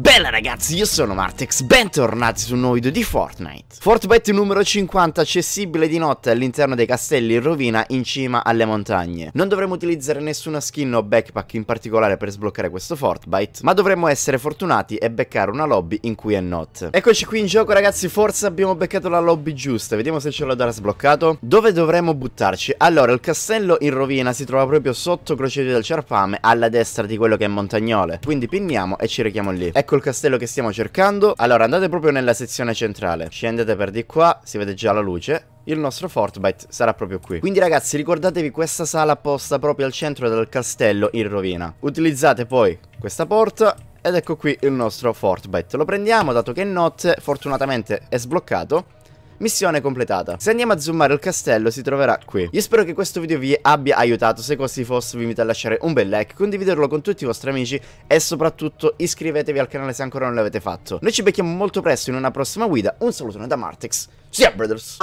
Bella ragazzi, io sono Martex, bentornati su un nuovo video di Fortnite. Fortbet numero 50, accessibile di notte all'interno dei castelli in rovina in cima alle montagne. Non dovremo utilizzare nessuna skin o backpack in particolare per sbloccare questo Fortbite, ma dovremmo essere fortunati e beccare una lobby in cui è notte. Eccoci qui in gioco ragazzi, forse abbiamo beccato la lobby giusta, vediamo se ce l'ho darà sbloccato. Dove dovremmo buttarci? Allora, il castello in rovina si trova proprio sotto Crociere del Cerpame, alla destra di quello che è Montagnole. Quindi pinniamo e ci rechiamo lì. Ecco ecco il castello che stiamo cercando. Allora, andate proprio nella sezione centrale. Scendete per di qua, si vede già la luce il nostro Fortnite sarà proprio qui. Quindi ragazzi ricordatevi questa sala posta proprio al centro del castello in rovina. Utilizzate poi questa porta ed ecco qui il nostro Fortbite. Lo prendiamo dato che è notte, fortunatamente è sbloccato Missione completata. Se andiamo a zoomare il castello si troverà qui. Io spero che questo video vi abbia aiutato, se così fosse vi invito a lasciare un bel like, condividerlo con tutti i vostri amici e soprattutto iscrivetevi al canale se ancora non l'avete fatto. Noi ci becchiamo molto presto in una prossima guida, un salutone da Martex, sia brothers!